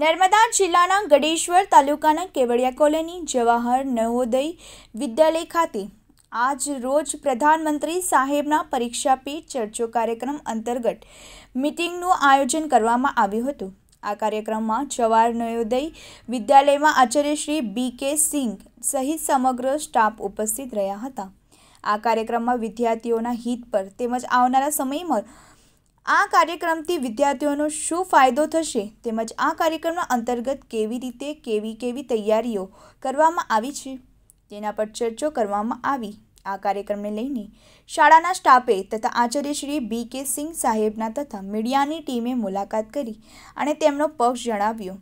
નર્મદા જિલ્લાના ગડેશ્વર તાલુકાના કેવડિયા કોલોની જવાહર નવોદય વિદ્યાલય ખાતે આજ રોજ પ્રધાનમંત્રી સાહેબના પરીક્ષા પે ચર્ચો કાર્યક્રમ અંતર્ગત મિટિંગનું આયોજન કરવામાં આવ્યું હતું આ કાર્યક્રમમાં જવાહર નવોદય વિદ્યાલયમાં આચાર્ય શ્રી બી કે સિંઘ સહિત સમગ્ર સ્ટાફ ઉપસ્થિત રહ્યા હતા આ કાર્યક્રમમાં વિદ્યાર્થીઓના હિત પર તેમજ આવનારા સમયમાં આ કાર્યક્રમથી વિદ્યાર્થીઓનો શું ફાયદો થશે તેમજ આ કાર્યક્રમના અંતર્ગત કેવી રીતે કેવી કેવી તૈયારીઓ કરવામાં આવી છે તેના પર ચર્ચો કરવામાં આવી આ કાર્યક્રમને લઈને શાળાના સ્ટાફે તથા આચાર્ય શ્રી બી કે સિંહ સાહેબના તથા મીડિયાની ટીમે મુલાકાત કરી અને તેમનો પક્ષ જણાવ્યો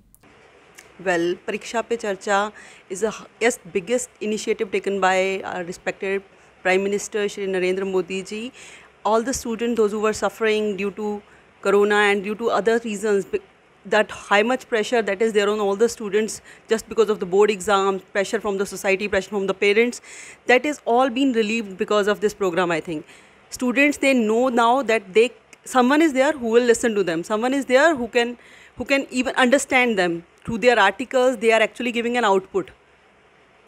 વેલ Pariksha pe Charcha is the yes biggest initiative taken by our respected prime minister shri narendra all the students, those who were suffering due to corona and due to other reasons, that high much pressure that is there on all the students just because of the board exams, pressure from the society, pressure from the parents, that is all been relieved because of this program, I think. Students, they know now that they someone is there who will listen to them. Someone is there who can who can even understand them through their articles. They are actually giving an output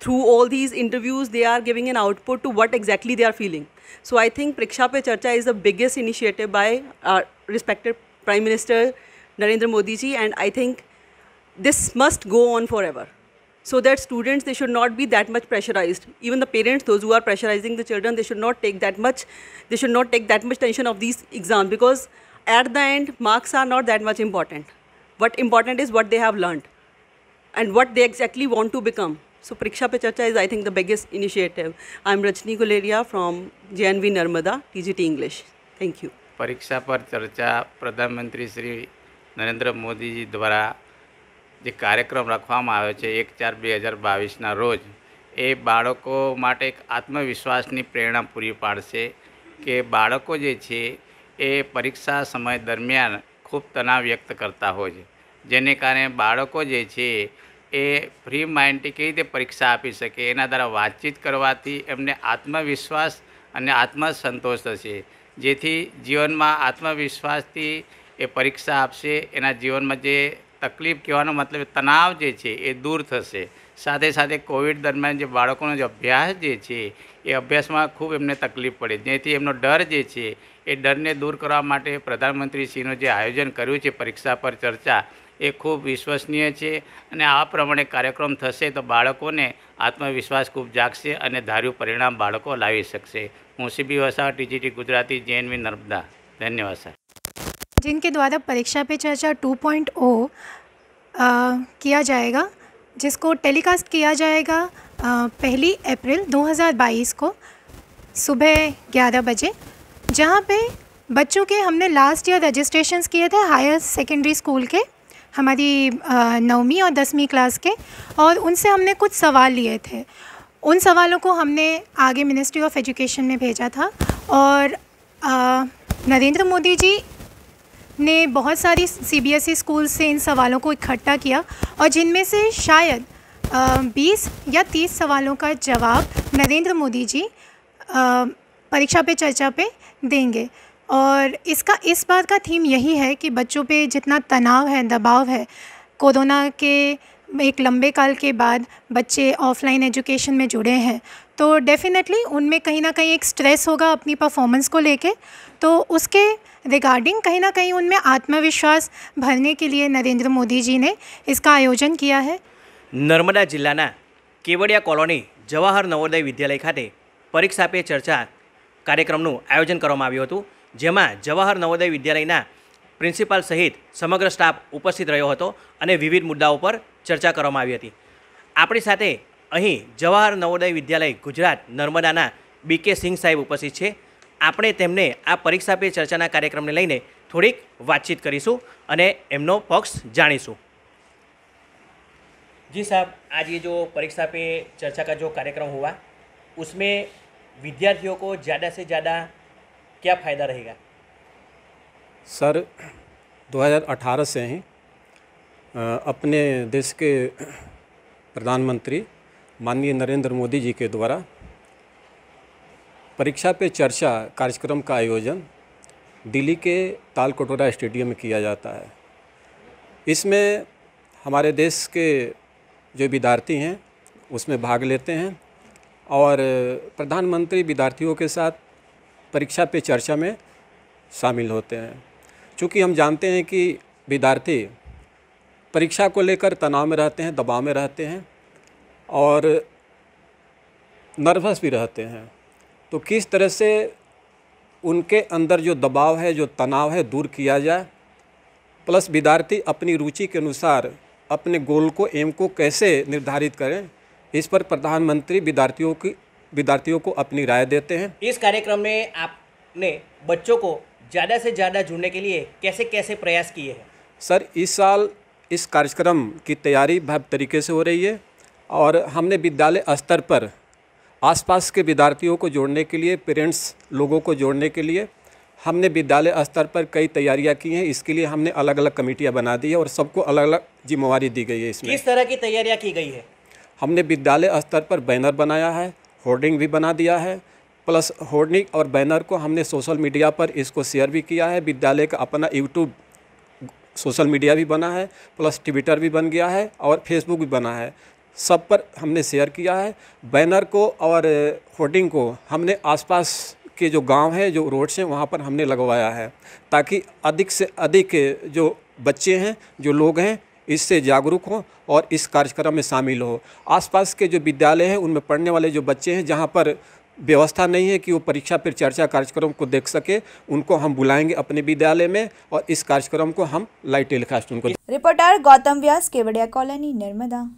through all these interviews they are giving an output to what exactly they are feeling so i think priksha pe charcha is the biggest initiative by our respected prime minister narendra modi ji and i think this must go on forever so that students they should not be that much pressurized even the parents those who are pressurizing the children they should not take that much they should not take that much tension of these exams because at the end marks are not that much important what important is what they have learned and what they exactly want to become So Pariksha Pe Charcha is I think the biggest initiative. I am Rajni Guleria from JNV Narmada, TGT English. Thank you. परीक्षा पर चर्चा પ્રધાનમંત્રી શ્રી નરેન્દ્ર મોદીજી દ્વારા જે કાર્યક્રમ રાખવામાં આવ્યો છે એક ચાર બે હજાર બાવીસના રોજ એ બાળકો માટે એક આત્મવિશ્વાસની પ્રેરણા પૂરી પાડશે કે બાળકો જે છે એ પરીક્ષા સમય દરમિયાન ખૂબ તણાવ વ્યક્ત કરતા હોય છે જેને કારણે બાળકો જે છે એ ફ્રી માઇન્ડથી કેવી રીતે પરીક્ષા આપી શકે એના દ્વારા વાતચીત કરવાથી એમને આત્મવિશ્વાસ અને આત્મસંતોષ થશે જેથી જીવનમાં આત્મવિશ્વાસથી એ પરીક્ષા આપશે એના જીવનમાં જે તકલીફ કહેવાનો મતલબ તણાવ જે છે એ દૂર થશે સાથે સાથે કોવિડ દરમિયાન જે બાળકોનો જે અભ્યાસ જે છે એ અભ્યાસમાં ખૂબ એમને તકલીફ પડે જેથી એમનો ડર જે છે એ ડરને દૂર કરવા માટે પ્રધાનમંત્રીશ્રીનું જે આયોજન કર્યું છે પરીક્ષા પર ચર્ચા ये खूब विश्वसनीय है आ प्रमाण कार्यक्रम थे तो बाड़कों ने आत्मविश्वास खूब जागते और धार्य परिणाम बाड़क लाई सकते हूँ सी बी वसा T Gujarati J N V Narmada धन्यवाद सर जिनके द्वारा परीक्षा पे चर्चा टू पॉइंट ओ किया जाएगा जिसको टेलीकास्ट किया जाएगा आ, पहली अप्रैल दो हज़ार बाईस को सुबह ग्यारह बजे जहाँ पर बच्चों के हमने लास्ट ईयर रजिस्ट्रेशन किए थे हायर सेकेंडरी स्कूल के हमारी नौवीं और दसवीं क्लास के और उनसे हमने कुछ सवाल लिए थे उन सवालों को हमने आगे मिनिस्ट्री ऑफ एजुकेशन में भेजा था और नरेंद्र मोदी जी ने बहुत सारी सीबीएसई e स्कूल से इन सवालों को इकट्ठा किया और जिनमें से शायद बीस या तीस सवालों का जवाब नरेंद्र मोदी जी परीक्षा पे चर्चा पे देंगे और इसका इस बार का थीम यही है कि बच्चों पे जितना तनाव है दबाव है कोरोना के एक लंबे काल के बाद बच्चे ऑफ़लाइन एजुकेशन में जुड़े हैं तो डेफ़िनेटली उनमें कहीं ना कहीं एक स्ट्रेस होगा अपनी परफॉर्मेंस को लेके तो उसके रिगार्डिंग कहीं ना कहीं उनमें आत्मविश्वास भरने के लिए नरेंद्र मोदी जी ने इसका आयोजन किया है नर्मदा जिला केवड़िया कॉलोनी जवाहर नवोदय विद्यालय खाते परीक्षा पे चर्चा कार्यक्रम आयोजन કરવામાં જેમાં જવાહર નવોદય વિદ્યાલયના પ્રિન્સિપાલ સહિત સમગ્ર સ્ટાફ ઉપસ્થિત રહ્યો હતો અને વિવિધ મુદ્દાઓ પર ચર્ચા કરવામાં આવી હતી આપણી સાથે અહીં જવાહર નવોદય વિદ્યાલય ગુજરાત નર્મદાના બી કે સિંહ સાહેબ ઉપસ્થિત છે આપણે તેમને આ પરીક્ષા પે ચર્ચાના કાર્યક્રમને લઈને થોડીક વાતચીત કરીશું અને એમનો પક્ષ જાણીશું જી સાહેબ આજે જો પરીક્ષા પે ચર્ચા કા જો કાર્યક્રમ હોવા हुआ વિદ્યાર્થીઓ विद्यार्थियों को ज़्यादा से क्या फ़ायदा रहेगा सर 2018 से ही अपने देश के प्रधानमंत्री माननीय नरेंद्र मोदी जी के द्वारा परीक्षा पे चर्चा कार्यक्रम का आयोजन दिल्ली के तालकटोरा स्टेडियम में किया जाता है इसमें हमारे देश के जो विद्यार्थी हैं उसमें भाग लेते हैं और प्रधानमंत्री विद्यार्थियों के साथ परीक्षा पे चर्चा में शामिल होते हैं चूँकि हम जानते हैं कि विद्यार्थी परीक्षा को लेकर तनाव में रहते हैं दबाव में रहते हैं और नर्वस भी रहते हैं तो किस तरह से उनके अंदर जो दबाव है जो तनाव है दूर किया जाए प्लस विद्यार्थी अपनी रुचि के अनुसार अपने गोल को एम को कैसे निर्धारित करें इस पर प्रधानमंत्री विद्यार्थियों की विद्यार्थियों को अपनी राय देते हैं इस कार्यक्रम में आपने बच्चों को ज़्यादा से ज़्यादा जुड़ने के लिए कैसे कैसे प्रयास किए हैं सर इस साल इस कार्यक्रम की तैयारी भव्य तरीके से हो रही है और हमने विद्यालय स्तर पर आसपास के विद्यार्थियों को जोड़ने के लिए पेरेंट्स लोगों को जोड़ने के लिए हमने विद्यालय स्तर पर कई तैयारियां की हैं इसके लिए हमने अलग अलग कमेटियां बना दी है और सबको अलग अलग जिम्मेवारी दी गई है इसमें किस तरह की तैयारियां की गई है हमने विद्यालय स्तर पर बैनर बनाया है होर्डिंग भी बना दिया है प्लस होर्डिंग और बैनर को हमने सोशल मीडिया पर इसको शेयर भी किया है विद्यालय का अपना यूट्यूब सोशल मीडिया भी बना है प्लस ट्विटर भी बन गया है और फेसबुक भी बना है सब पर हमने शेयर किया है बैनर को और होर्डिंग को हमने आसपास के जो गांव हैं जो रोड्स हैं वहाँ पर हमने लगवाया है ताकि अधिक से अधिक जो बच्चे हैं जो लोग हैं इससे जागरूक हो और इस कार्यक्रम में शामिल हो आसपास के जो विद्यालय हैं उनमें पढ़ने वाले जो बच्चे हैं जहाँ पर व्यवस्था नहीं है कि वो परीक्षा पर चर्चा कार्यक्रम को देख सके उनको हम बुलाएंगे अपने विद्यालय में और इस कार्यक्रम को हम लाइव टेलीकास्ट उनको रिपोर्टर गौतम व्यास केवड़िया कॉलोनी नर्मदा